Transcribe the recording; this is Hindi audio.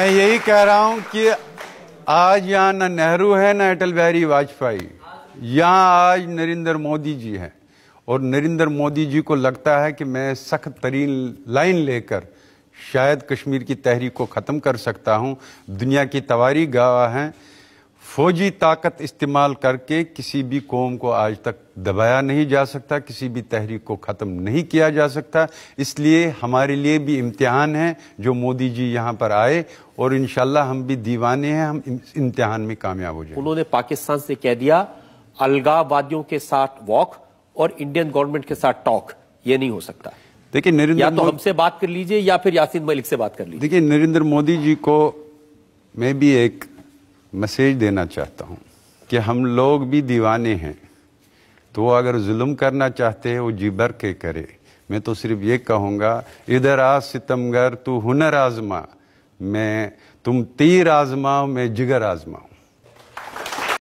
मैं यही कह रहा हूं कि आज यहाँ ना नेहरू है ना अटल बिहारी वाजपेयी यहाँ आज नरेंद्र मोदी जी हैं और नरेंद्र मोदी जी को लगता है कि मैं सख्त तरीन लाइन लेकर शायद कश्मीर की तहरीक को ख़त्म कर सकता हूँ दुनिया की तवारी गवाह हैं फौजी ताकत इस्तेमाल करके किसी भी कौम को आज तक दबाया नहीं जा सकता किसी भी तहरीक को ख़त्म नहीं किया जा सकता इसलिए हमारे लिए भी इम्तिहान है जो मोदी जी यहाँ पर आए और इन हम भी दीवाने हैं हम इम्तिहान में कामयाब हो जाए उन्होंने पाकिस्तान से कह दिया अलगावादियों के साथ वॉक और इंडियन गवर्नमेंट के साथ टॉक ये नहीं हो सकता देखिए नरेंद्र या तो हमसे बात कर लीजिए या फिर यासिन मलिक से बात कर लीजिए देखिए नरेंद्र मोदी जी को मैं भी एक मैसेज देना चाहता हूँ कि हम लोग भी दीवाने हैं तो अगर जुल्म करना चाहते हैं वो जिबर के करे मैं तो सिर्फ ये कहूँगा इधर आ सितमगर तू हुनर आजमा मैं तुम तीर आजमाओ मैं जिगर आजमाऊँ